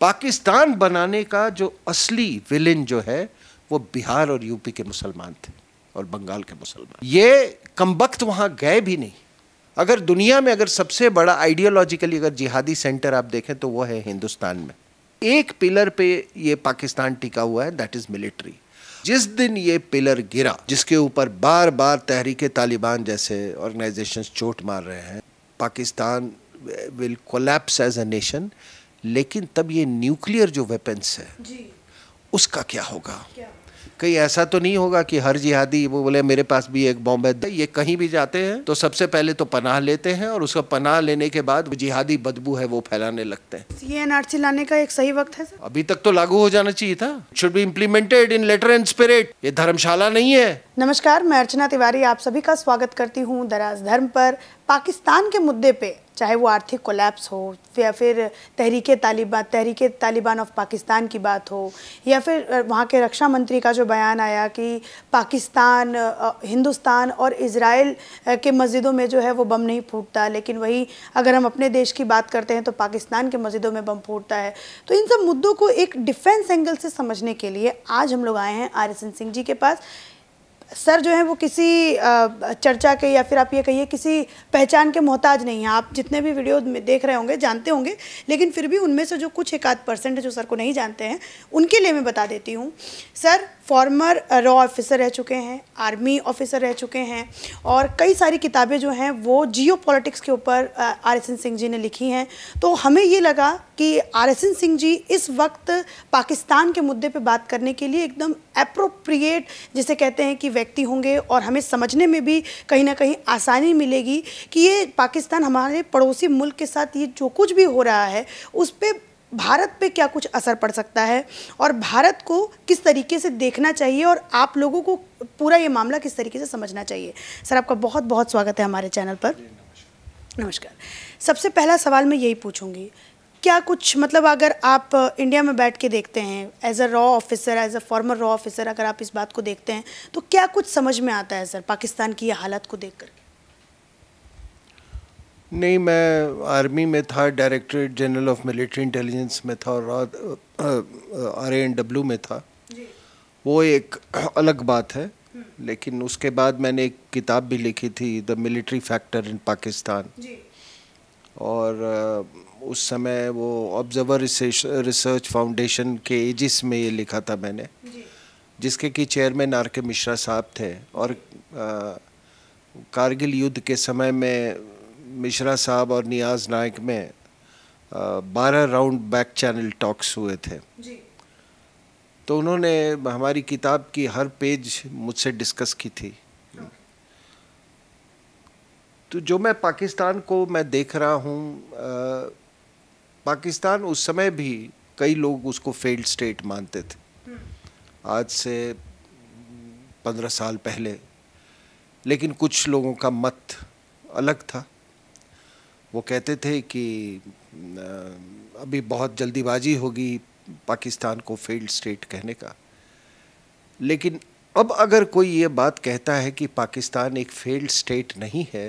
पाकिस्तान बनाने का जो असली विलेन जो है वो बिहार और यूपी के मुसलमान थे और बंगाल के मुसलमान ये कम वक्त वहाँ गए भी नहीं अगर दुनिया में अगर सबसे बड़ा आइडियोलॉजिकली अगर जिहादी सेंटर आप देखें तो वो है हिंदुस्तान में एक पिलर पे ये पाकिस्तान टिका हुआ है दैट इज़ मिलिट्री जिस दिन ये पिलर गिरा जिसके ऊपर बार बार तहरीक तालिबान जैसे ऑर्गेनाइजेशन चोट मार रहे हैं Pakistan will collapse as a nation लेकिन तब ये न्यूक्लियर जो वेपन्स है जी। उसका क्या होगा कहीं ऐसा तो नहीं होगा कि हर जिहादी वो बोले मेरे पास भी एक बॉम्ब है तो ये कहीं भी जाते हैं तो सबसे पहले तो पनाह लेते हैं और उसका पनाह लेने के बाद जिहादी बदबू है वो फैलाने लगते हैं ये एनआरसी लाने का एक सही वक्त है सर? अभी तक तो लागू हो जाना चाहिए था should be implemented in letter and spirit ये धर्मशाला नहीं है नमस्कार मैं अर्चना तिवारी आप सभी का स्वागत करती हूँ दराज धर्म पर पाकिस्तान के मुद्दे पे चाहे वो आर्थिक कोलैप्स हो या फिर तहरीक तालिबान तहरीक तालिबान ऑफ पाकिस्तान की बात हो या फिर वहाँ के रक्षा मंत्री का जो बयान आया कि पाकिस्तान हिंदुस्तान और इसराइल के मस्जिदों में जो है वो बम नहीं फूटता लेकिन वही अगर हम अपने देश की बात करते हैं तो पाकिस्तान के मस्जिदों में बम फूटता है तो इन सब मुद्दों को एक डिफेंस एंगल से समझने के लिए आज हम लोग आए हैं आर सिंह जी के पास सर जो है वो किसी चर्चा के या फिर आप ये कहिए किसी पहचान के मोहताज नहीं हैं आप जितने भी वीडियो देख रहे होंगे जानते होंगे लेकिन फिर भी उनमें से जो कुछ एक आध परसेंट जो सर को नहीं जानते हैं उनके लिए मैं बता देती हूँ सर फॉर्मर रॉ ऑफिसर रह चुके हैं आर्मी ऑफिसर रह चुके हैं और कई सारी किताबें जो हैं वो जियो पॉलिटिक्स के ऊपर R S N Singh ji ने लिखी हैं तो हमें ये लगा कि R S N Singh ji इस वक्त पाकिस्तान के मुद्दे पर बात करने के लिए एकदम अप्रोप्रिएट जिसे कहते हैं कि व्यक्ति होंगे और हमें समझने में भी कहीं ना कहीं आसानी मिलेगी कि ये पाकिस्तान हमारे पड़ोसी मुल्क के साथ ये जो कुछ भी हो रहा है उस पर भारत पे क्या कुछ असर पड़ सकता है और भारत को किस तरीके से देखना चाहिए और आप लोगों को पूरा ये मामला किस तरीके से समझना चाहिए सर आपका बहुत बहुत स्वागत है हमारे चैनल पर नमस्कार सबसे पहला सवाल मैं यही पूछूंगी क्या कुछ मतलब अगर आप इंडिया में बैठ के देखते हैं as a raw officer as a former raw officer अगर आप इस बात को देखते हैं तो क्या कुछ समझ में आता है सर पाकिस्तान की हालत को देख कर नहीं मैं आर्मी में था directorate general of military intelligence में था और आर एन डब्ल्यू में था वो एक अलग बात है लेकिन उसके बाद मैंने एक किताब भी लिखी थी the military factor in Pakistan ji. और उस समय वो ऑब्जर्वर रिसर्च फाउंडेशन के एजिस में ये लिखा था मैंने जिसके कि चेयरमैन आर के मिश्रा साहब थे और आ, कारगिल युद्ध के समय में मिश्रा साहब और नियाज नायक में बारह राउंड बैक चैनल टॉक्स हुए थे जी। तो उन्होंने हमारी किताब की हर पेज मुझसे डिस्कस की थी तो जो मैं पाकिस्तान को मैं देख रहा हूँ पाकिस्तान उस समय भी कई लोग उसको फेल्ड स्टेट मानते थे हम्म। आज से पंद्रह साल पहले लेकिन कुछ लोगों का मत अलग था वो कहते थे कि अभी बहुत जल्दीबाजी होगी पाकिस्तान को फेल्ड स्टेट कहने का लेकिन अब अगर कोई ये बात कहता है कि पाकिस्तान एक फेल्ड स्टेट नहीं है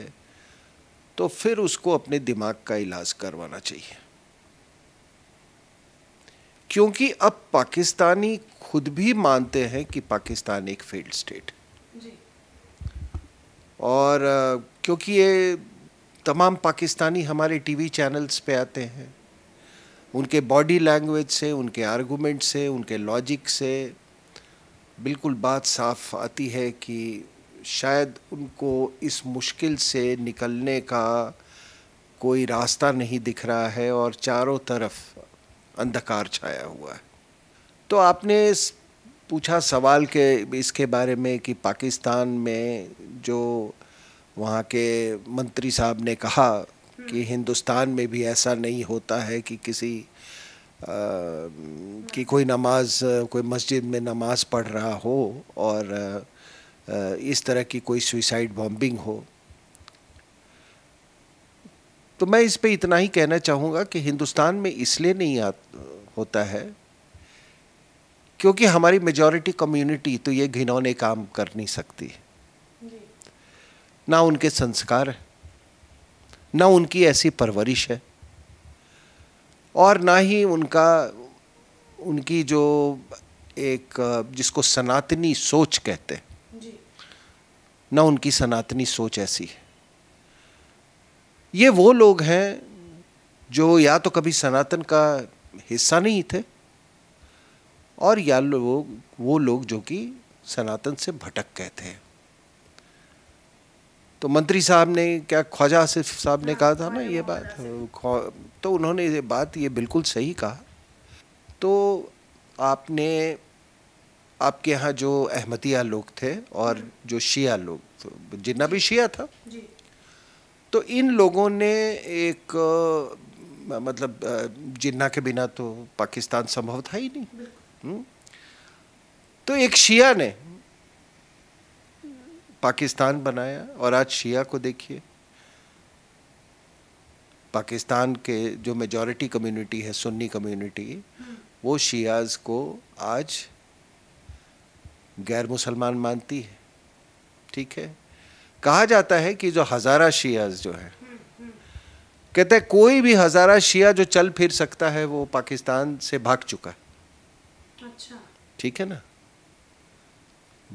तो फिर उसको अपने दिमाग का इलाज करवाना चाहिए क्योंकि अब पाकिस्तानी खुद भी मानते हैं कि पाकिस्तान एक फेल्ड स्टेट जी। और क्योंकि ये तमाम पाकिस्तानी हमारे टीवी चैनल्स पे आते हैं उनके बॉडी लैंग्वेज से उनके आर्गूमेंट से उनके लॉजिक से बिल्कुल बात साफ आती है कि शायद उनको इस मुश्किल से निकलने का कोई रास्ता नहीं दिख रहा है और चारों तरफ अंधकार छाया हुआ है तो आपने पूछा सवाल के इसके बारे में कि पाकिस्तान में जो वहाँ के मंत्री साहब ने कहा कि हम्म। हिंदुस्तान में भी ऐसा नहीं होता है कि किसी आ, कि कोई नमाज कोई मस्जिद में नमाज पढ़ रहा हो और इस तरह की कोई सुइसाइड बॉम्बिंग हो तो मैं इस पे इतना ही कहना चाहूँगा कि हिंदुस्तान में इसलिए नहीं आ, होता है क्योंकि हमारी मेजॉरिटी कम्युनिटी तो ये घिनौने काम कर नहीं सकती ना उनके संस्कार है ना उनकी ऐसी परवरिश है और ना ही उनका उनकी जो एक जिसको सनातनी सोच कहते हैं ना उनकी सनातनी सोच ऐसी है ये वो लोग हैं जो या तो कभी सनातन का हिस्सा नहीं थे और या लोग वो लोग जो कि सनातन से भटक गए थे तो मंत्री साहब ने क्या ख्वाजा आसिफ साहब ने कहा था ना ये बात तो उन्होंने ये बात ये बिल्कुल सही कहा तो आपने आपके यहाँ जो अहमदिया लोग थे और हम्म। जो शिया लोग जिन्ना भी शिया था जी। तो इन लोगों ने एक मतलब जिन्ना के बिना तो पाकिस्तान संभव था ही नहीं हम्म। तो एक शिया ने पाकिस्तान बनाया और आज शिया को देखिए पाकिस्तान के जो मेजॉरिटी कम्युनिटी है सुन्नी कम्युनिटी हम्म। वो शियाज को आज गैर मुसलमान मानती है ठीक है कहा जाता है कि जो हज़ारा शिया जो है कहते हैं कोई भी हज़ारा शिया जो चल फिर सकता है वो पाकिस्तान से भाग चुका है अच्छा ठीक है ना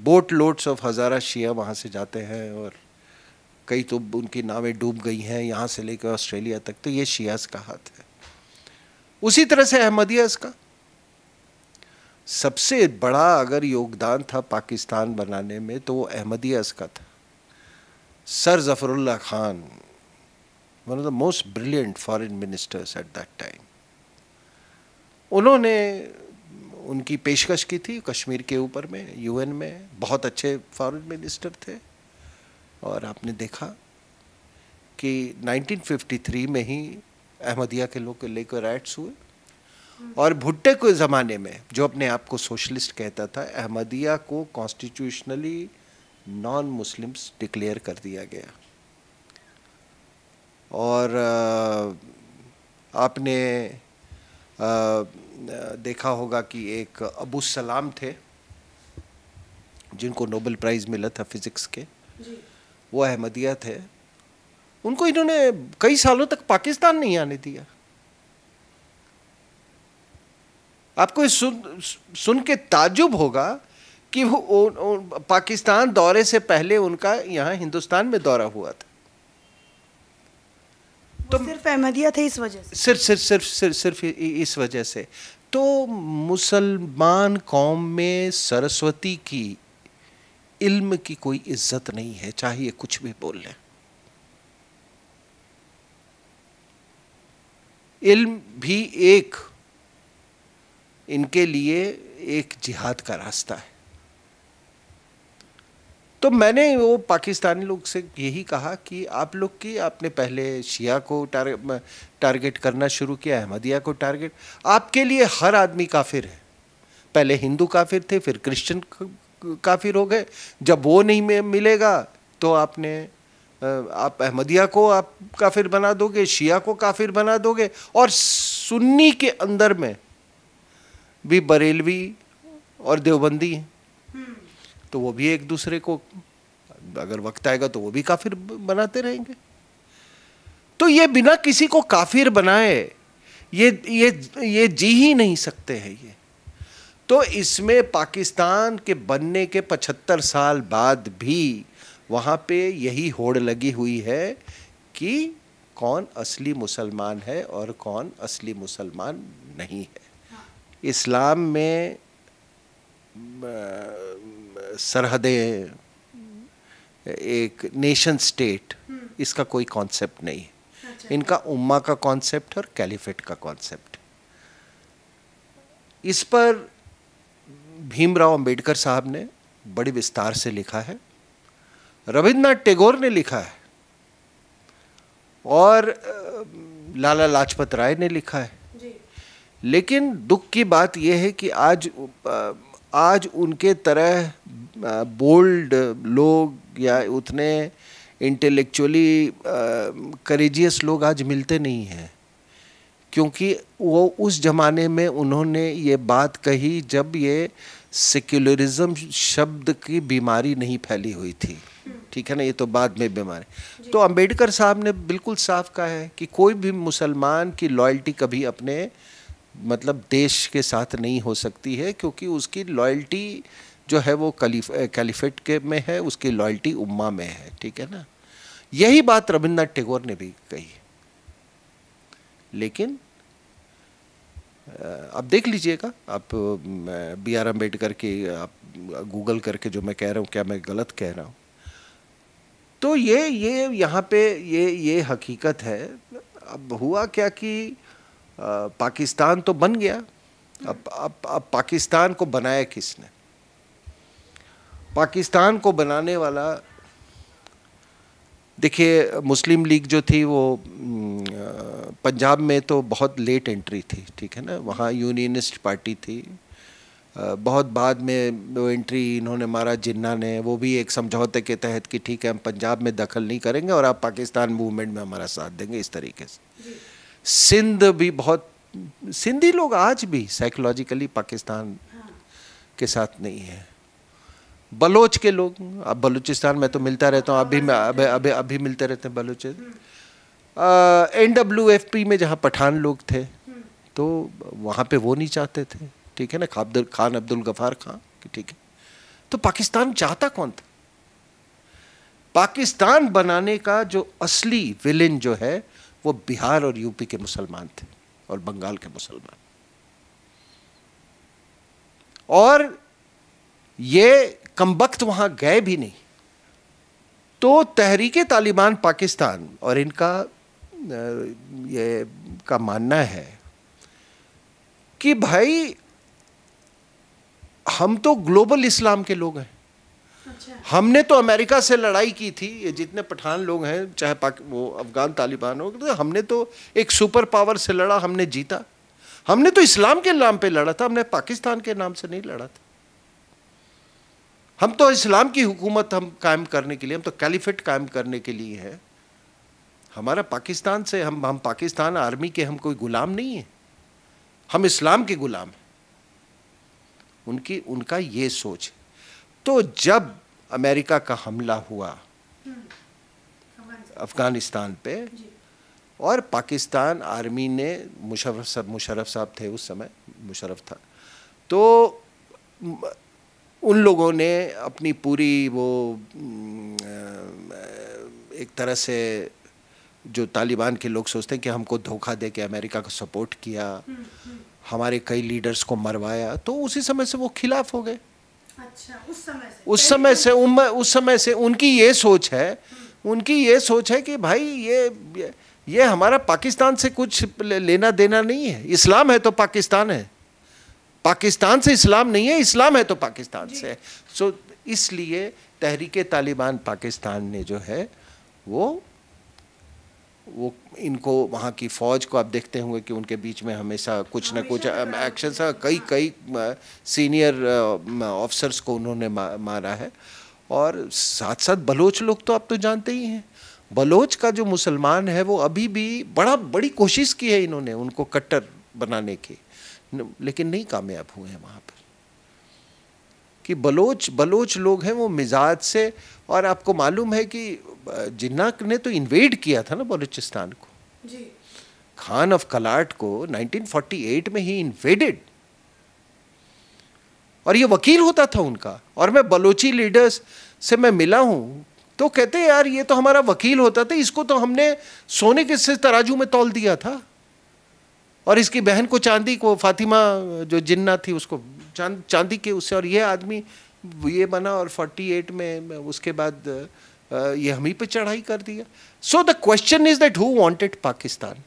boat loads of Hazara Shia वहां से जाते हैं और कई तो उनकी नावें डूब गई हैं यहां से लेकर ऑस्ट्रेलिया तक तो ये शियाज का हाथ है उसी तरह से अहमदियाज का सबसे बड़ा अगर योगदान था पाकिस्तान बनाने में तो वो अहमदियाज का था sir Zafarullah Khan one of the most brilliant foreign ministers at that time उन्होंने उनकी पेशकश की थी कश्मीर के ऊपर में यूएन में बहुत अच्छे फॉरेन मिनिस्टर थे और आपने देखा कि 1953 में ही अहमदिया के लोग लेकर राइट्स हुए और भुट्टे के ज़माने में जो अपने आप को सोशलिस्ट कहता था अहमदिया को कॉन्स्टिट्यूशनली नॉन मुस्लिम्स डिक्लेयर कर दिया गया और आपने देखा होगा कि एक अबू सलाम थे जिनको नोबल प्राइज़ मिला था फिज़िक्स के वो अहमदिया थे उनको इन्होंने कई सालों तक पाकिस्तान नहीं आने दिया आपको सुन सुन के ताजुब होगा कि वो ओ, ओ, पाकिस्तान दौरे से पहले उनका यहाँ हिंदुस्तान में दौरा हुआ था तो सिर्फ अहमदिया थे इस वजह से सिर्फ सिर्फ सिर्फ सिर्फ सिर्फ इस वजह से तो मुसलमान कौम में सरस्वती की इल्म की कोई इज्जत नहीं है चाहिए कुछ भी बोल लें इल्म भी एक इनके लिए एक जिहाद का रास्ता है तो मैंने वो पाकिस्तानी लोग से यही कहा कि आप लोग की आपने पहले शिया को टार, टारगेट करना शुरू किया अहमदिया को टारगेट आपके लिए हर आदमी काफिर है पहले हिंदू काफिर थे फिर क्रिश्चियन काफिर हो गए जब वो नहीं मिलेगा तो आपने आप अहमदिया को आप काफिर बना दोगे शिया को काफिर बना दोगे और सुन्नी के अंदर में भी बरेलवी और देवबंदी हैं हम्म। तो वो भी एक दूसरे को अगर वक्त आएगा तो वो भी काफिर बनाते रहेंगे तो ये बिना किसी को काफिर बनाए ये ये ये जी ही नहीं सकते हैं ये तो इसमें पाकिस्तान के बनने के 75 साल बाद भी वहाँ पे यही होड़ लगी हुई है कि कौन असली मुसलमान है और कौन असली मुसलमान नहीं है इस्लाम में सरहदें एक नेशन स्टेट हम्म। इसका कोई कॉन्सेप्ट नहीं है अच्छा। इनका उम्मा का कॉन्सेप्ट और कैलिफेट का कॉन्सेप्ट इस पर भीमराव अंबेडकर साहब ने बड़े विस्तार से लिखा है रविन्द्रनाथ टैगोर ने लिखा है और लाला लाजपत राय ने लिखा है लेकिन दुख की बात यह है कि आज आज उनके तरह बोल्ड लोग या उतने इंटेलेक्चुअली करेजियस लोग आज मिलते नहीं हैं क्योंकि वो उस ज़माने में उन्होंने ये बात कही जब ये सेक्युलरिज्म शब्द की बीमारी नहीं फैली हुई थी ठीक है ना ये तो बाद में बीमारी तो अंबेडकर साहब ने बिल्कुल साफ कहा है कि कोई भी मुसलमान की लॉयल्टी कभी अपने मतलब देश के साथ नहीं हो सकती है क्योंकि उसकी लॉयल्टी जो है वो कैलिफेट के में है उसकी लॉयल्टी उम्मा में है ठीक है ना यही बात रविन्द्रनाथ टैगोर ने भी कही लेकिन आप देख लीजिएगा आप बी आर अम्बेडकर की आप गूगल करके जो मैं कह रहा हूँ क्या मैं गलत कह रहा हूँ तो ये ये यहाँ पे ये ये हकीकत है अब हुआ क्या कि पाकिस्तान तो बन गया अब अब अब पाकिस्तान को बनाया किसने पाकिस्तान को बनाने वाला देखिए मुस्लिम लीग जो थी वो पंजाब में तो बहुत लेट एंट्री थी ठीक है ना वहाँ यूनियनिस्ट पार्टी थी बहुत बाद में वो एंट्री इन्होंने मारा जिन्ना ने वो भी एक समझौते के तहत कि ठीक है हम पंजाब में दखल नहीं करेंगे और आप पाकिस्तान मूवमेंट में हमारा साथ देंगे इस तरीके से सिंध भी बहुत सिंधी लोग आज भी साइकोलॉजिकली पाकिस्तान के साथ नहीं है बलोच के लोग अब बलूचिस्तान में तो मिलता रहता हूँ अभी मैं अभी अभी अभी मिलते रहते हैं Baloch N W F P में जहाँ पठान लोग थे तो वहाँ पे वो नहीं चाहते थे ठीक है ना अब्दुल खान अब्दुल गफ़ार खान ठीक है तो पाकिस्तान चाहता कौन था पाकिस्तान बनाने का जो असली विलेन जो है वो बिहार और यूपी के मुसलमान थे और बंगाल के मुसलमान और ये कमबख्त वहां गए भी नहीं तो तहरीक तालिबान पाकिस्तान और इनका ये का मानना है कि भाई हम तो ग्लोबल इस्लाम के लोग हैं अच्छा। हमने तो अमेरिका से लड़ाई की थी ये जितने पठान लोग हैं चाहे पाक वो अफगान तालिबान हो तो हमने तो एक सुपर पावर से लड़ा हमने जीता हमने तो इस्लाम के नाम पे लड़ा था हमने पाकिस्तान के नाम से नहीं लड़ा था हम तो इस्लाम की हुकूमत हम कायम करने के लिए हम तो कैलिफेट कायम करने के लिए हैं हमारा पाकिस्तान से हम हम पाकिस्तान आर्मी के हम कोई गुलाम नहीं हैं हम इस्लाम के गुलाम हैं उनकी उनका ये सोच है तो जब अमेरिका का हमला हुआ हम्म, अफ़गानिस्तान पे और पाकिस्तान आर्मी ने मुशरफ साहब मुशरफ साहब थे उस समय मुशरफ था तो उन लोगों ने अपनी पूरी वो एक तरह से जो तालिबान के लोग सोचते हैं कि हमको धोखा दे के अमेरिका का सपोर्ट किया हम्म, हम्म। हमारे कई लीडर्स को मरवाया तो उसी समय से वो खिलाफ हो गए अच्छा उस समय से उस समय से उस समय से उनकी ये सोच है उनकी ये सोच है कि भाई ये ये हमारा पाकिस्तान से कुछ लेना देना नहीं है इस्लाम है तो पाकिस्तान है पाकिस्तान से इस्लाम नहीं है इस्लाम है तो पाकिस्तान से है सो so, इसलिए तहरीक तालिबान पाकिस्तान ने जो है वो वो इनको वहाँ की फ़ौज को आप देखते होंगे कि उनके बीच में हमेशा कुछ ना कुछ एक्शन सा कई कई सीनियर ऑफिसर्स को उन्होंने मा, मारा है और साथ साथ बलोच लोग तो आप तो जानते ही हैं बलोच का जो मुसलमान है वो अभी भी बड़ा बड़ी कोशिश की है इन्होंने उनको कट्टर बनाने की लेकिन नहीं कामयाब हुए हैं वहाँ पर कि बलोच बलोच लोग हैं वो मिजाज से और आपको मालूम है कि जिन्ना ने तो इन्वेड किया था ना बलूचिस्तान को जी। खान ऑफ कलाट को 1948 में ही इन्वेडेड और ये वकील होता था उनका और मैं बलोची लीडर्स से मैं मिला हूँ तो कहते यार ये तो हमारा वकील होता था इसको तो हमने सोने के से तराजू में तोल दिया था और इसकी बहन को चांदी को फातिमा जो जिन्ना थी उसको चांद चांदी के उससे और ये आदमी ये बना और 48 में उसके बाद ये हम ही पे चढ़ाई कर दिया so the question is that who wanted Pakistan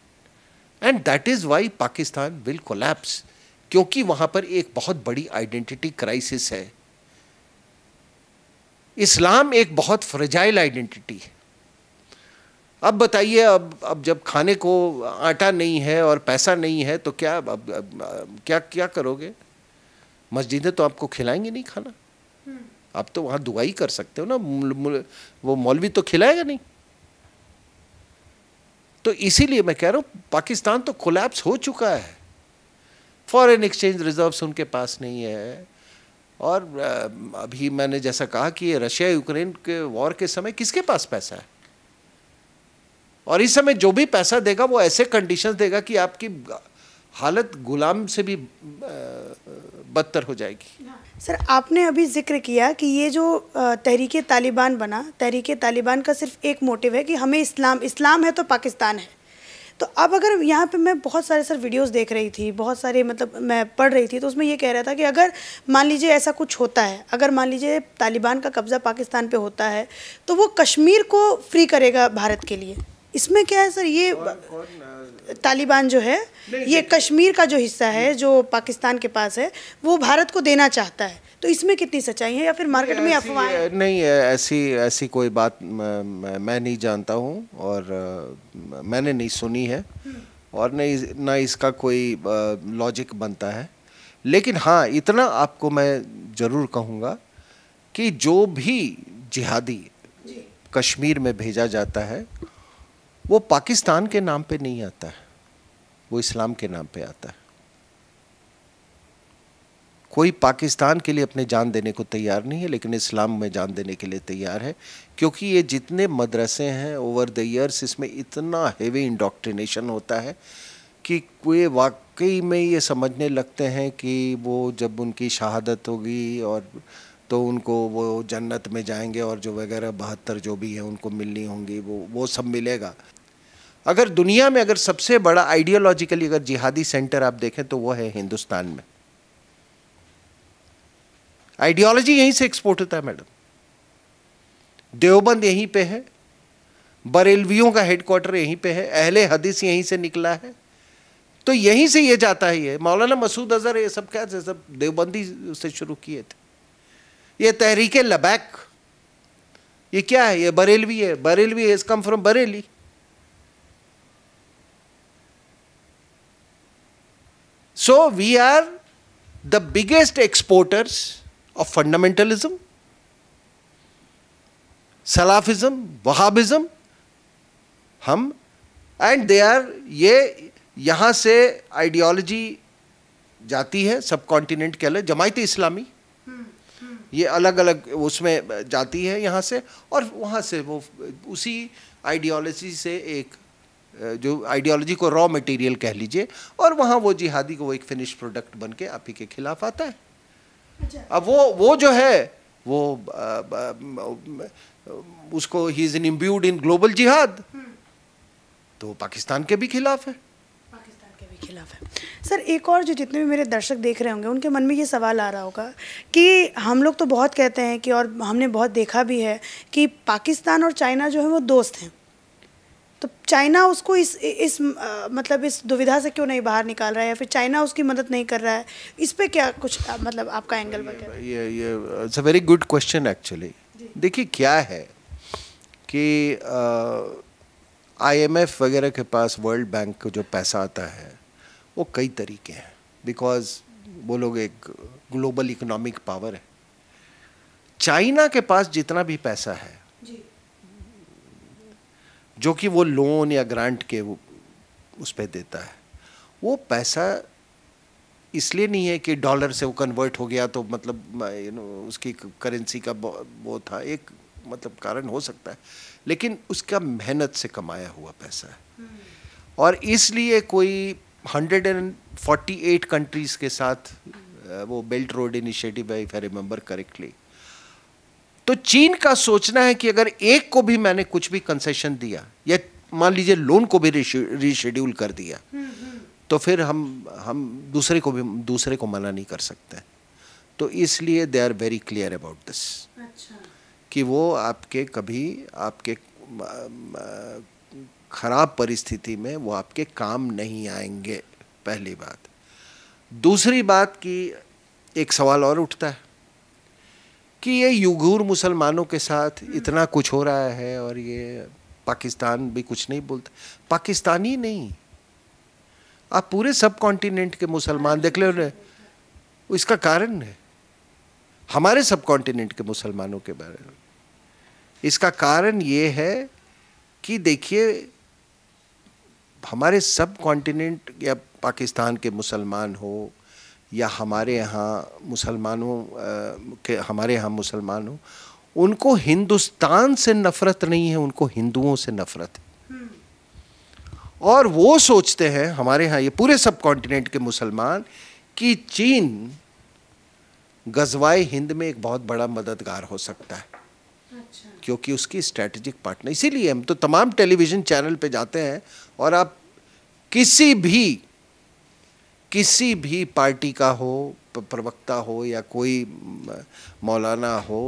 and that is why Pakistan will collapse क्योंकि वहां पर एक बहुत बड़ी आइडेंटिटी क्राइसिस है इस्लाम एक बहुत फ्रजाइल आइडेंटिटी है अब बताइए अब अब जब खाने को आटा नहीं है और पैसा नहीं है तो क्या अब, अब, अब क्या क्या करोगे मस्जिदें तो आपको खिलाएंगे नहीं खाना हम्म। आप तो वहाँ दुआई कर सकते हो ना वो मौलवी तो खिलाएगा नहीं तो इसीलिए मैं कह रहा हूँ पाकिस्तान तो कोलैप्स हो चुका है फॉरेन एक्सचेंज रिजर्व्स उनके पास नहीं है और अभी मैंने जैसा कहा कि रशिया यूक्रेन के वॉर के समय किसके पास पैसा है और इस समय जो भी पैसा देगा वो ऐसे कंडीशंस देगा कि आपकी हालत गुलाम से भी आ, बदतर हो जाएगी सर आपने अभी जिक्र किया कि ये जो तहरीक तालिबान बना तहरीक तालिबान का सिर्फ एक मोटिव है कि हमें इस्लाम इस्लाम है तो पाकिस्तान है तो अब अगर यहाँ पे मैं बहुत सारे सर वीडियोस देख रही थी बहुत सारे मतलब मैं पढ़ रही थी तो उसमें ये कह रहा था कि अगर मान लीजिए ऐसा कुछ होता है अगर मान लीजिए तालिबान का कब्ज़ा पाकिस्तान पे होता है तो वो कश्मीर को फ्री करेगा भारत के लिए इसमें क्या है सर ये तालिबान जो है ये कश्मीर का जो हिस्सा है जो पाकिस्तान के पास है वो भारत को देना चाहता है तो इसमें कितनी सच्चाई है या फिर मार्केट में अफवाह नहीं ऐसी ऐसी कोई बात मैं नहीं जानता हूँ और मैंने नहीं सुनी है और नहीं ना इसका कोई लॉजिक बनता है लेकिन हाँ इतना आपको मैं ज़रूर कहूँगा कि जो भी जिहादी कश्मीर में भेजा जाता है वो पाकिस्तान के नाम पे नहीं आता है वो इस्लाम के नाम पे आता है कोई पाकिस्तान के लिए अपने जान देने को तैयार नहीं है लेकिन इस्लाम में जान देने के लिए तैयार है क्योंकि ये जितने मदरसे हैं ओवर द ईयर्स इसमें इतना हेवी इंडोक्ट्रिनेशन होता है कि वे वाकई में ये समझने लगते हैं कि वो जब उनकी शहादत होगी और तो उनको वो जन्नत में जाएंगे और जो वगैरह बहत्तर जो भी हैं उनको मिलनी होंगी वो वो सब मिलेगा अगर दुनिया में अगर सबसे बड़ा आइडियोलॉजिकली अगर जिहादी सेंटर आप देखें तो वो है हिंदुस्तान में आइडियोलॉजी यहीं से एक्सपोर्ट होता है मैडम देवबंद यहीं पे है बरेलवियों का हेडक्वार्टर यहीं पे है अहले हदीस यहीं से निकला है तो यहीं से ये जाता ही है मौलाना मसूद अजहर ये सब क्या थे सब देवबंदी से शुरू किए थे ये तहरीक लबैक ये क्या है ये बरेलवी है Barelvi is come from Bareilly So we are the biggest exporters of fundamentalism, Salafism, Wahhabism, hum and they are ye yahan se ideology jati hai subcontinent ke liye jamaat Jamaat Islami ये अलग अलग उसमें जाती है यहाँ से और वहाँ से वो उसी आइडियोलॉजी से एक जो आइडियोलॉजी को रॉ मटेरियल कह लीजिए और वहाँ वो जिहादी को वो एक फिनिश प्रोडक्ट बन के आप ही के खिलाफ आता है अच्छा। अब वो वो जो है वो उसको ही is in imbued in global jihad तो पाकिस्तान के भी खिलाफ है खिलाफ है सर एक और जो जितने भी मेरे दर्शक देख रहे होंगे उनके मन में ये सवाल आ रहा होगा कि हम लोग तो बहुत कहते हैं कि और हमने बहुत देखा भी है कि पाकिस्तान और चाइना जो है वो दोस्त हैं तो चाइना उसको इस इस आ, मतलब इस दुविधा से क्यों नहीं बाहर निकाल रहा है या फिर चाइना उसकी मदद नहीं कर रहा है इस पर क्या कुछ आ, मतलब आपका एंगल ये ये it's a very good question actually देखिए क्या है कि आईएमएफ वगैरह के पास वर्ल्ड बैंक को जो पैसा आता है वो कई तरीके हैं बिकॉज वो लोग एक ग्लोबल इकोनॉमिक पावर है चाइना के पास जितना भी पैसा है जो कि वो लोन या ग्रांट के वो उस पर देता है वो पैसा इसलिए नहीं है कि डॉलर से वो कन्वर्ट हो गया तो मतलब यू नो उसकी करेंसी का वो था एक मतलब कारण हो सकता है लेकिन उसका मेहनत से कमाया हुआ पैसा है हम्म। और इसलिए कोई 148 कंट्रीज़ के साथ वो बेल्ट रोड इनिशिएटिव है इफ़ आई रिमेंबर करेक्टली तो चीन का सोचना है कि अगर एक को भी मैंने कुछ भी कंसेशन दिया या मान लीजिए लोन को भी रिशेड्यूल कर दिया तो फिर हम हम दूसरे को भी दूसरे को मना नहीं कर सकते तो इसलिए they are very clear about this कि वो आपके कभी आपके खराब परिस्थिति में वो आपके काम नहीं आएंगे पहली बात दूसरी बात कि एक सवाल और उठता है कि ये युगूर मुसलमानों के साथ इतना कुछ हो रहा है और ये पाकिस्तान भी कुछ नहीं बोलता पाकिस्तानी नहीं आप पूरे सब कॉन्टिनेंट के मुसलमान देख ले इसका कारण है हमारे सब कॉन्टिनेंट के मुसलमानों के बारे में इसका कारण ये है कि देखिए हमारे सब कॉन्टिनेंट या पाकिस्तान के मुसलमान हो या हमारे यहाँ मुसलमानों के हमारे यहाँ मुसलमान हों उनको हिंदुस्तान से नफ़रत नहीं है उनको हिंदुओं से नफ़रत है और वो सोचते हैं हमारे यहाँ ये पूरे सब कॉन्टिनेंट के मुसलमान कि चीन गजवाए हिंद में एक बहुत बड़ा मददगार हो सकता है अच्छा। क्योंकि उसकी स्ट्रैटेजिक पार्टनर इसीलिए हम तो तमाम टेलीविज़न चैनल पे जाते हैं और आप किसी भी किसी भी पार्टी का हो प्रवक्ता हो या कोई मौलाना हो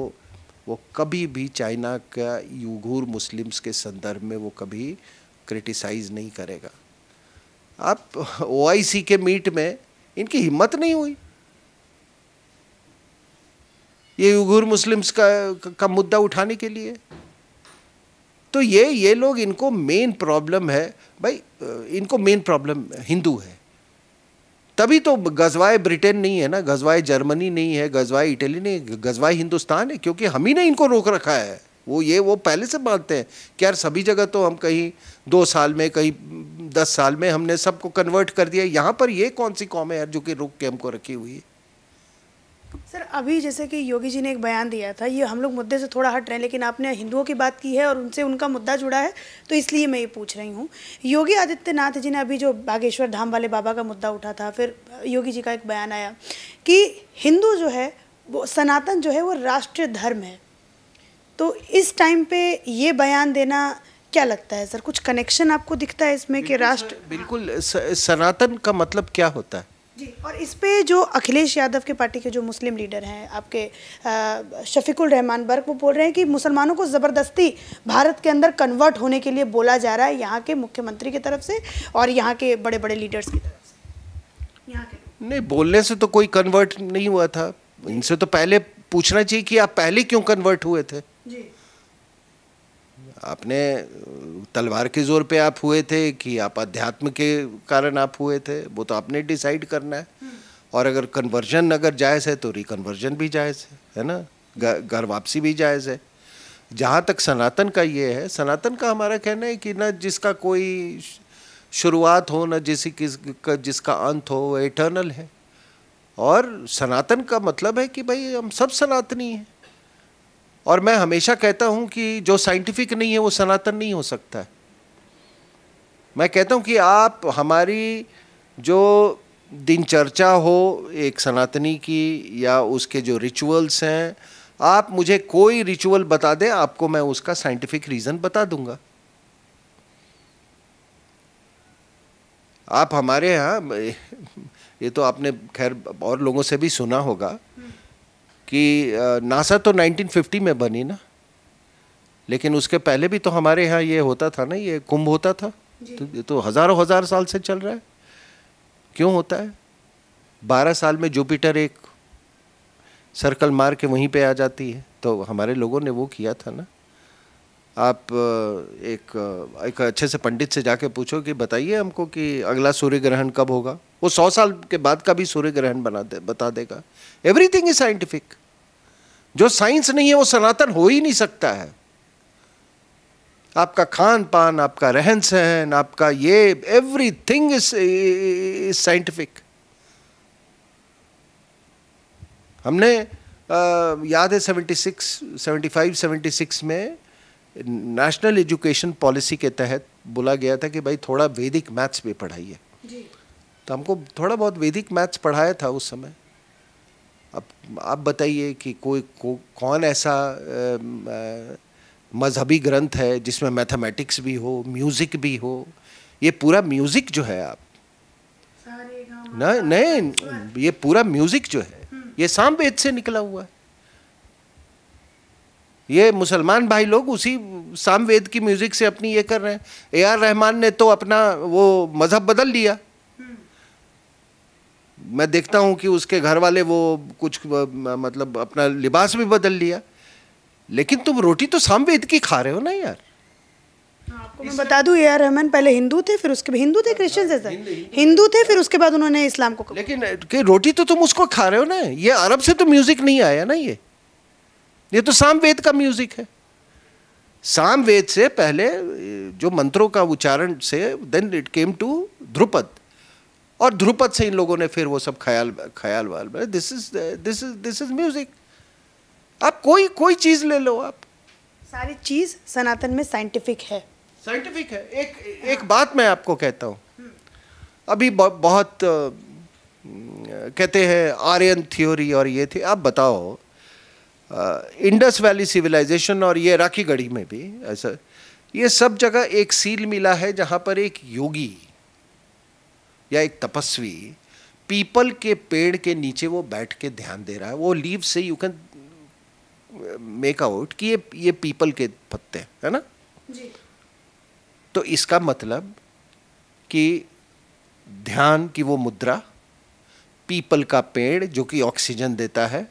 वो कभी भी चाइना का यूघूर मुस्लिम्स के संदर्भ में वो कभी क्रिटिसाइज़ नहीं करेगा आप ओ के मीट में इनकी हिम्मत नहीं हुई ये यूघूर मुस्लिम्स का का मुद्दा उठाने के लिए तो ये ये लोग इनको मेन प्रॉब्लम है भाई इनको मेन प्रॉब्लम हिंदू है तभी तो गजवाए ब्रिटेन नहीं है ना गजवाए जर्मनी नहीं है गजवाए इटली नहीं गजवाए हिंदुस्तान है क्योंकि हम ही ने इनको रोक रखा है वो ये वो पहले से मानते हैं कि यार सभी जगह तो हम कहीं दो साल में कहीं दस साल में हमने सबको कन्वर्ट कर दिया यहाँ पर ये कौन सी कौम है यार जो कि रोक के हमको रखी हुई है सर अभी जैसे कि योगी जी ने एक बयान दिया था ये हम लोग मुद्दे से थोड़ा हट रहे हैं लेकिन आपने हिंदुओं की बात की है और उनसे उनका मुद्दा जुड़ा है तो इसलिए मैं ये पूछ रही हूँ योगी आदित्यनाथ जी ने अभी जो बागेश्वर धाम वाले बाबा का मुद्दा उठा था फिर योगी जी का एक बयान आया कि हिंदू जो है वो सनातन जो है वो राष्ट्रीय धर्म है तो इस टाइम पे ये बयान देना क्या लगता है सर कुछ कनेक्शन आपको दिखता है इसमें कि राष्ट्र बिल्कुल सनातन का मतलब क्या होता है जी और इस पे जो अखिलेश यादव के पार्टी के जो मुस्लिम लीडर हैं आपके शफीकुल रहमान बर्क वो बोल रहे हैं कि मुसलमानों को ज़बरदस्ती भारत के अंदर कन्वर्ट होने के लिए बोला जा रहा है यहाँ के मुख्यमंत्री की तरफ से और यहाँ के बड़े बड़े लीडर्स की तरफ से यहाँ के नहीं बोलने से तो कोई कन्वर्ट नहीं हुआ था इनसे तो पहले पूछना चाहिए कि आप पहले क्यों कन्वर्ट हुए थे आपने तलवार के ज़ोर पे आप हुए थे कि आप अध्यात्म के कारण आप हुए थे वो तो आपने डिसाइड करना है हम्म। और अगर कन्वर्जन अगर जायज़ है तो रिकन्वर्जन भी जायज़ है है ना घर वापसी भी जायज़ है जहाँ तक सनातन का ये है सनातन का हमारा कहना है कि ना जिसका कोई शुरुआत हो ना जिस का जिसका अंत हो वह इटर्नल है और सनातन का मतलब है कि भाई हम सब सनातनी हैं और मैं हमेशा कहता हूं कि जो साइंटिफिक नहीं है वो सनातन नहीं हो सकता है मैं कहता हूं कि आप हमारी जो दिनचर्चा हो एक सनातनी की या उसके जो रिचुअल्स हैं आप मुझे कोई रिचुअल बता दें आपको मैं उसका साइंटिफिक रीज़न बता दूंगा आप हमारे यहाँ ये तो आपने खैर और लोगों से भी सुना होगा कि नासा तो 1950 में बनी ना लेकिन उसके पहले भी तो हमारे यहाँ ये होता था ना ये कुंभ होता था तो, तो हज़ारों हज़ार साल से चल रहा है क्यों होता है बारह साल में जुपिटर एक सर्कल मार के वहीं पे आ जाती है तो हमारे लोगों ने वो किया था ना आप एक एक अच्छे से पंडित से जाके पूछो कि बताइए हमको कि अगला सूर्य ग्रहण कब होगा वो सौ साल के बाद का भी सूर्य ग्रहण बना दे बता देगा एवरीथिंग इज साइंटिफिक जो साइंस नहीं है वो सनातन हो ही नहीं सकता है आपका खान पान आपका रहन सहन आपका ये एवरी थिंग इज साइंटिफिक हमने आ, याद है 76, 75, 76 में नेशनल एजुकेशन पॉलिसी के तहत बोला गया था कि भाई थोड़ा वैदिक मैथ्स भी पढ़ाइए तो हमको थोड़ा बहुत वैदिक मैथ्स पढ़ाया था उस समय अब आप बताइए कि कोई को, कौन ऐसा मजहबी ग्रंथ है जिसमें मैथमेटिक्स भी हो म्यूज़िक भी हो ये पूरा म्यूज़िक जो है आप नहीं नहीं ये पूरा म्यूज़िक जो है हम्म। ये सामवेद से निकला हुआ है ये मुसलमान भाई लोग उसी सामवेद की म्यूज़िक से अपनी ये कर रहे हैं ए आर रहमान ने तो अपना वो मज़हब बदल लिया मैं देखता हूं कि उसके घर वाले वो कुछ मतलब अपना लिबास भी बदल लिया लेकिन तुम रोटी तो सामवेद की खा रहे हो ना यार हाँ, आपको मैं बता दूं ए आर रहमान पहले हिंदू थे फिर उसके हिंदू थे क्रिश्चियन थे हिंदू थे फिर उसके बाद उन्होंने इस्लाम को लेकिन के रोटी तो तुम उसको खा रहे हो ना ये अरब से तो म्यूजिक नहीं आया ना ये ये तो सामवेद का म्यूजिक है सामवेद से पहले जो मंत्रों का उच्चारण से then it came to Dhrupad और ध्रुपद से इन लोगों ने फिर वो सब ख्याल ख्याल वाल this is this is this is music आप कोई कोई चीज ले लो आप सारी चीज सनातन में साइंटिफिक है साइंटिफिक है एक हाँ। एक बात मैं आपको कहता हूँ अभी बहुत कहते हैं आर्यन थ्योरी और ये थे आप बताओ इंडस वैली सिविलाइजेशन और ये राखीगढ़ी में भी ऐसा ये सब जगह एक सील मिला है जहाँ पर एक योगी या एक तपस्वी पीपल के पेड़ के नीचे वो बैठ के ध्यान दे रहा है वो लीव से यू कैन मेक आउट कि ये ये पीपल के पत्ते है ना जी। तो इसका मतलब कि ध्यान की वो मुद्रा पीपल का पेड़ जो कि ऑक्सीजन देता है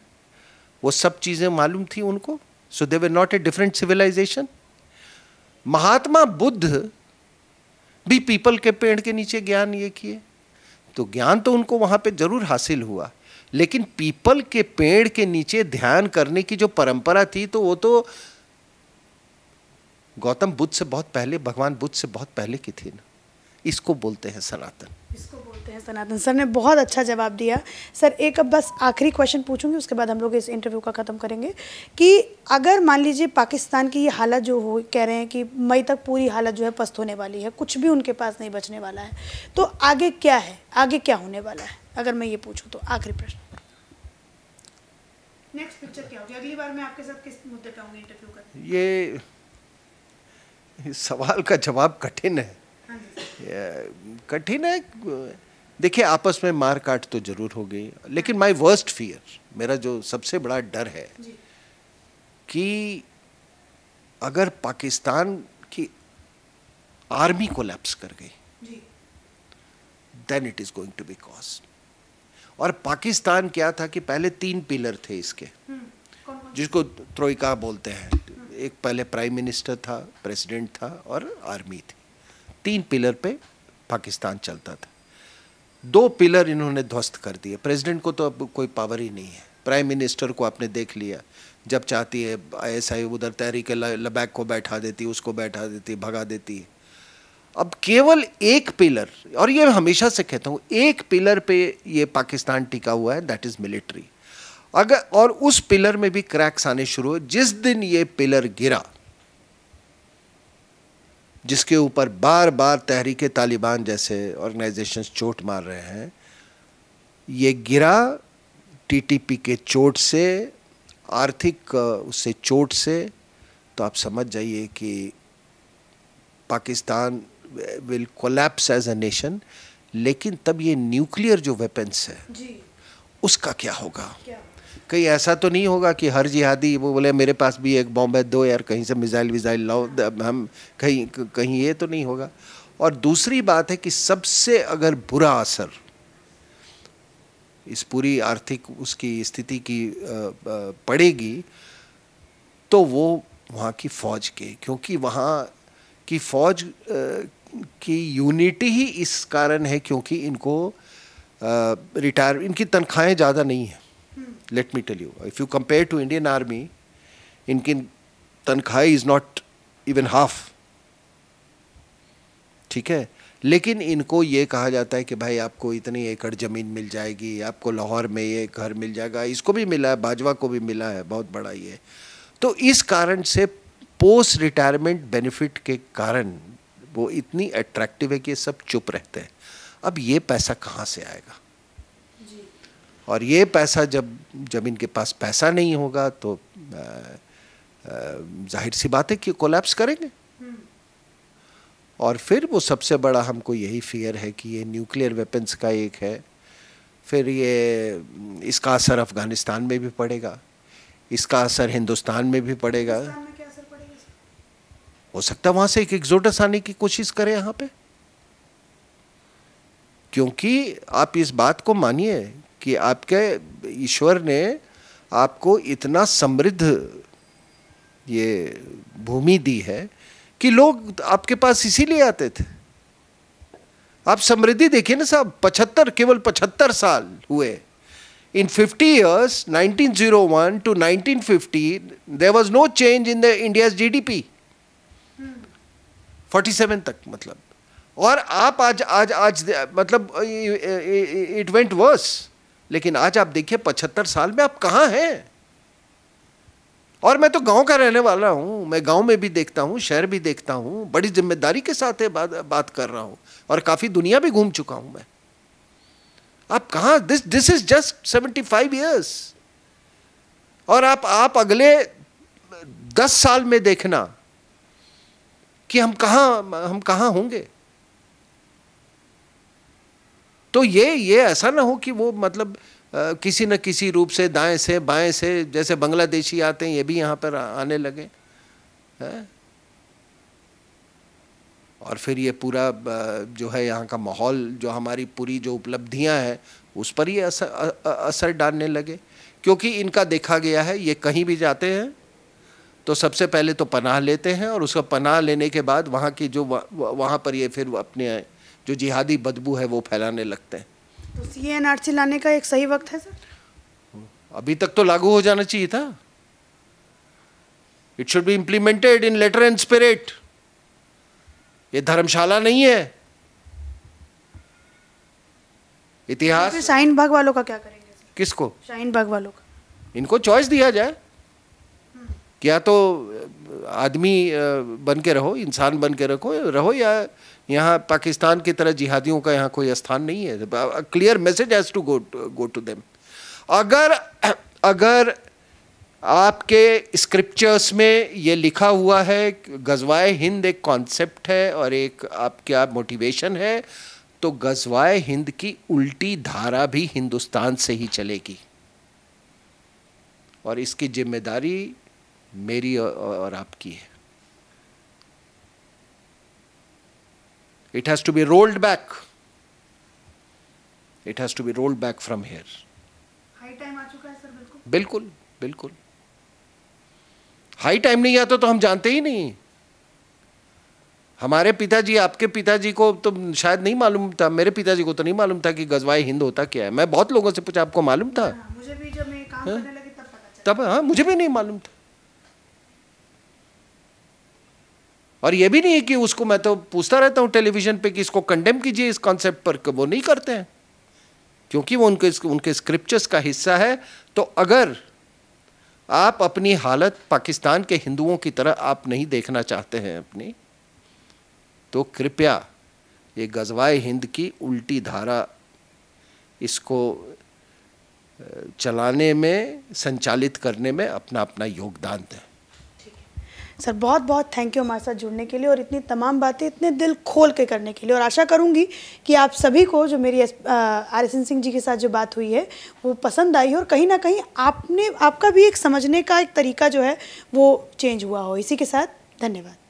वो सब चीज़ें मालूम थी उनको so they were not a different civilisation Mahatma Buddha भी पीपल के पेड़ के नीचे ज्ञान ये किए तो ज्ञान तो उनको वहां पे जरूर हासिल हुआ लेकिन पीपल के पेड़ के नीचे ध्यान करने की जो परंपरा थी तो वो तो गौतम बुद्ध से बहुत पहले भगवान बुद्ध से बहुत पहले की थी ना इसको बोलते हैं सनातन इसको बोलते हैं सनातन सर ने बहुत अच्छा जवाब दिया सर एक अब बस आखिरी क्वेश्चन पूछूंगी उसके बाद हम लोग इस इंटरव्यू का ख़त्म करेंगे कि अगर मान लीजिए पाकिस्तान की ये हालत जो हो कह रहे हैं कि मई तक पूरी हालत जो है पस्त होने वाली है कुछ भी उनके पास नहीं बचने वाला है तो आगे क्या है आगे क्या होने वाला है अगर मैं ये पूछूँ तो आखिरी प्रश्न नेक्स्ट पिक्चर क्या होगी अगली बार मैं आपके साथ किस मुद्दे पे आऊंगी इंटरव्यू करने ये सवाल का जवाब कठिन है कठिन है देखिए आपस में मार काट तो जरूर हो गई लेकिन माय वर्स्ट फियर मेरा जो सबसे बड़ा डर है कि अगर पाकिस्तान की आर्मी लैप्स कर गई then it is going to be cause और पाकिस्तान क्या था कि पहले तीन पिलर थे इसके हम्म, जिसको ट्रोइका बोलते हैं हम्म। एक पहले प्राइम मिनिस्टर था प्रेसिडेंट था और आर्मी थी तीन पिलर पे पाकिस्तान चलता था दो पिलर इन्होंने ध्वस्त कर दिए प्रेसिडेंट को तो अब कोई पावर ही नहीं है प्राइम मिनिस्टर को आपने देख लिया जब चाहती है आईएसआई उधर तहरीक लबैक को बैठा देती उसको बैठा देती भगा देती है अब केवल एक पिलर और ये हमेशा से कहता हूँ एक पिलर पे ये पाकिस्तान टिका हुआ है दैट इज़ मिलिट्री अगर और उस पिलर में भी क्रैक्स आने शुरू हुए जिस दिन ये पिलर गिरा जिसके ऊपर बार बार तहरीक तालिबान जैसे ऑर्गेनाइजेशन चोट मार रहे हैं ये गिरा टीटीपी के चोट से आर्थिक उससे चोट से तो आप समझ जाइए कि Pakistan will collapse as a nation लेकिन तब ये न्यूक्लियर जो वेपन्स है उसका क्या होगा कहीं ऐसा तो नहीं होगा कि हर जिहादी वो बोले मेरे पास भी एक बॉम्ब है दो यार कहीं से मिज़ाइल विज़ाइल लाओ हम कहीं कहीं ये तो नहीं होगा और दूसरी बात है कि सबसे अगर बुरा असर इस पूरी आर्थिक उसकी स्थिति की पड़ेगी तो वो वहाँ की फ़ौज के क्योंकि वहाँ की फ़ौज की यूनिटी ही इस कारण है क्योंकि इनको रिटायर इनकी तनख्वाहें ज़्यादा नहीं हैं let me tell you if you compare to Indian army इनकी तनख्वाही इज़ नॉट इवन हाफ ठीक है लेकिन इनको ये कहा जाता है कि भाई आपको इतनी एकड़ ज़मीन मिल जाएगी आपको लाहौर में ये घर मिल जाएगा इसको भी मिला है बाजवा को भी मिला है बहुत बड़ा ये तो इस कारण से पोस्ट रिटायरमेंट बेनिफिट के कारण वो इतनी अट्रैक्टिव है कि सब चुप रहते हैं अब ये पैसा कहाँ से आएगा और ये पैसा जब जब इनके पास पैसा नहीं होगा तो जाहिर सी बात है कि कोलैप्स करेंगे हम्म। और फिर वो सबसे बड़ा हमको यही फियर है कि ये न्यूक्लियर वेपन्स का एक है फिर ये इसका असर अफ़गानिस्तान में भी पड़ेगा इसका असर हिंदुस्तान में भी पड़ेगा हो सकता है वहाँ से एक एक्जोटस आने की कोशिश करें यहाँ पे क्योंकि आप इस बात को मानिए कि आपके ईश्वर ने आपको इतना समृद्ध ये भूमि दी है कि लोग आपके पास इसीलिए आते थे आप समृद्धि देखिए ना साहब पचहत्तर केवल पचहत्तर साल हुए in 50 years, 1901 to 1950, there was no change in the India's GDP. 47 hmm. तक मतलब और आप आज आज आज मतलब इट वेंट वर्स लेकिन आज आप देखिए पचहत्तर साल में आप कहाँ हैं और मैं तो गांव का रहने वाला हूँ मैं गांव में भी देखता हूँ शहर भी देखता हूँ बड़ी जिम्मेदारी के साथ है बात बात कर रहा हूँ और काफ़ी दुनिया भी घूम चुका हूँ मैं आप कहाँ this this is just seventy five years और आप आप अगले दस साल में देखना कि हम कहाँ हम कहाँ होंगे तो ये ये ऐसा ना हो कि वो मतलब आ, किसी न किसी रूप से दाएं से बाएं से जैसे बांग्लादेशी आते हैं ये भी यहाँ पर आने लगे है? और फिर ये पूरा जो है यहाँ का माहौल जो हमारी पूरी जो उपलब्धियाँ हैं उस पर ही असर अ, असर डालने लगे क्योंकि इनका देखा गया है ये कहीं भी जाते हैं तो सबसे पहले तो पनाह लेते हैं और उसका पनाह लेने के बाद वहाँ की जो वह, वहाँ पर ये फिर अपने जो जिहादी बदबू है वो फैलाने लगते हैं तो सीएनआरसी लाने का एक सही वक्त है सर अभी तक तो लागू हो जाना चाहिए था it should be implemented in letter and spirit ये धर्मशाला नहीं है इतिहास तो शाहीन बाग वालों का क्या करेंगे किसको शाहीन बाग वालों का इनको चॉइस दिया जाए क्या हम्म। तो आदमी बन के रहो इंसान बन के रखो रहो या यहाँ पाकिस्तान की तरह जिहादियों का यहाँ कोई स्थान नहीं है clear message has to go go to them अगर अगर आपके स्क्रिप्चर्स में ये लिखा हुआ है गजवाए हिंद एक कॉन्सेप्ट है और एक आपके आप मोटिवेशन है तो गजवाए हिंद की उल्टी धारा भी हिंदुस्तान से ही चलेगी और इसकी जिम्मेदारी मेरी और आपकी है It has to be rolled back. It has to be rolled back from here. बिल्कुल बिल्कुल बिल्कुल हाई टाइम नहीं आता तो हम जानते ही नहीं हमारे पिताजी आपके पिताजी को तो शायद नहीं मालूम था मेरे पिताजी को तो नहीं मालूम था कि गजवाए हिंद होता क्या है मैं बहुत लोगों से पूछा आपको मालूम था हाँ, मुझे भी जब मैं काम हाँ? करने लगी तब पता चला तब हाँ मुझे भी नहीं मालूम था और ये भी नहीं है कि उसको मैं तो पूछता रहता हूँ टेलीविजन पे कि इसको कंडेम कीजिए इस कॉन्सेप्ट पर वो नहीं करते हैं क्योंकि वो उनके उनके स्क्रिप्चर्स का हिस्सा है तो अगर आप अपनी हालत पाकिस्तान के हिंदुओं की तरह आप नहीं देखना चाहते हैं अपनी तो कृपया ये गजवाए हिंद की उल्टी धारा इसको चलाने में संचालित करने में अपना अपना योगदान दें सर बहुत बहुत थैंक यू हमारे साथ जुड़ने के लिए और इतनी तमाम बातें इतने दिल खोल के करने के लिए और आशा करूँगी कि आप सभी को जो मेरी आर एस सिंह जी के साथ जो बात हुई है वो पसंद आई हो और कहीं ना कहीं आपने आपका भी एक समझने का एक तरीका जो है वो चेंज हुआ हो इसी के साथ धन्यवाद